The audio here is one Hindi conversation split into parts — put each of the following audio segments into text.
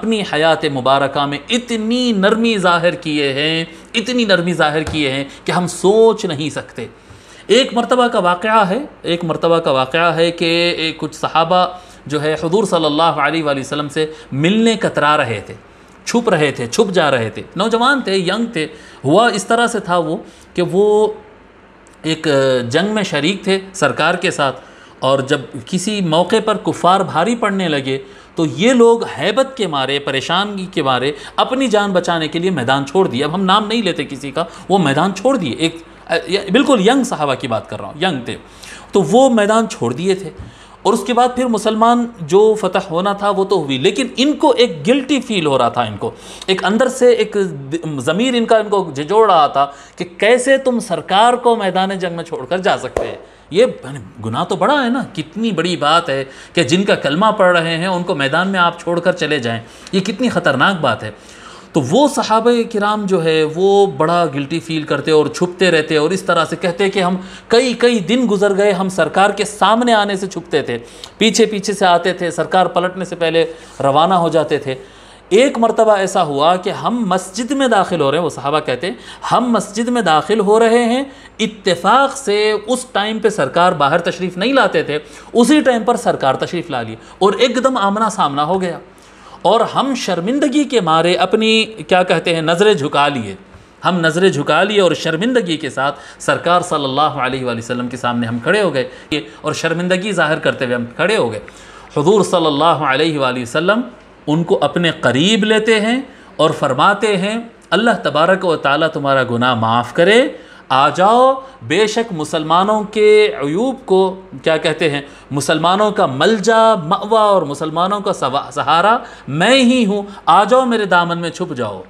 अपनी हयात मुबारक में इतनी नरमी ज़ाहिर किए हैं इतनी नरमी ज़ाहिर किए हैं कि हम सोच नहीं सकते एक मरतबा का वाक़ है एक मरतबा का वाक़ है कि कुछ सहाबा जो है हजूर सल्ला वसम से मिलने कतरा रहे थे छुप रहे थे छुप जा रहे थे नौजवान थे यंग थे हुआ इस तरह से था वो कि वो एक जंग में शरीक थे सरकार के साथ और जब किसी मौके पर कुफार भारी पड़ने लगे तो ये लोग हैबत के मारे परेशानगी के मारे अपनी जान बचाने के लिए मैदान छोड़ दिए अब हम नाम नहीं लेते किसी का वो मैदान छोड़ दिए एक बिल्कुल यंग साहबा की बात कर रहा हूँ यंग थे तो वो मैदान छोड़ दिए थे और उसके बाद फिर मुसलमान जो फतह होना था वो तो हुई लेकिन इनको एक गिल्टी फील हो रहा था इनको एक अंदर से एक ज़मीर इनका इनको झिझोड़ रहा था कि कैसे तुम सरकार को मैदान जंग में छोड़कर जा सकते हैं ये गुनाह तो बड़ा है ना कितनी बड़ी बात है कि जिनका कलमा पढ़ रहे हैं उनको मैदान में आप छोड़कर चले जाएं ये कितनी ख़तरनाक बात है तो वो सहाब कराम जो है वो बड़ा गिल्टी फील करते और छुपते रहते और इस तरह से कहते कि हम कई कई दिन गुजर गए हम सरकार के सामने आने से छुपते थे पीछे पीछे से आते थे सरकार पलटने से पहले रवाना हो जाते थे एक मरतबा ऐसा हुआ कि हम मस्जिद में दाखिल हो रहे हैं वो सहाबा कहते हम मस्जिद में दाखिल हो रहे हैं इत्तेफाक से उस टाइम पे सरकार बाहर तशरीफ़ नहीं लाते थे उसी टाइम पर सरकार तशरीफ़ ला ली और एकदम आमना सामना हो गया और हम शर्मिंदगी के मारे अपनी क्या कहते हैं नज़रें झुका लिए हम नज़रें झुका लिए और शर्मिंदगी के साथ सरकार सल्लल्लाहु अलैहि वसल्लम के सामने हम खड़े हो गए और शर्मिंदगी ज़ाहिर करते हुए हम खड़े हो गए हजूर सल्लल्लाहु अलैहि वसल्लम उनको अपने करीब लेते हैं और फरमाते हैं अल्लाह तबारक व ताली तुम्हारा गुनाह माफ़ करे आ जाओ बेशक मुसलमानों के अयूब को क्या कहते हैं मुसलमानों का मलजा मवा और मुसलमानों का सहारा मैं ही हूँ आ जाओ मेरे दामन में छुप जाओ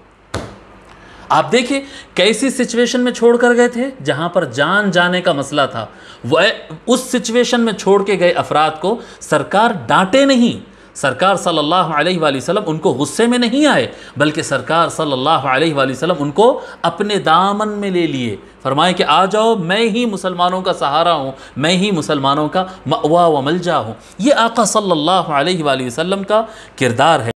आप देखिए कैसी सिचुएशन में छोड़ कर गए थे जहाँ पर जान जाने का मसला था वह उस सिचुएशन में छोड़ के गए अफराद को सरकार डांटे नहीं सरकार सल्लल्लाहु अलैहि वसल्लम उनको गुस्से में नहीं आए बल्कि सरकार सल्लल्लाहु अलैहि वसल्लम उनको अपने दामन में ले लिए फरमाए कि आ जाओ मैं ही मुसलमानों का सहारा हूँ मैं ही मुसलमानों का मवा व मलजा हूँ ये आका सल्लल्लाहु अलैहि वसल्लम का किरदार है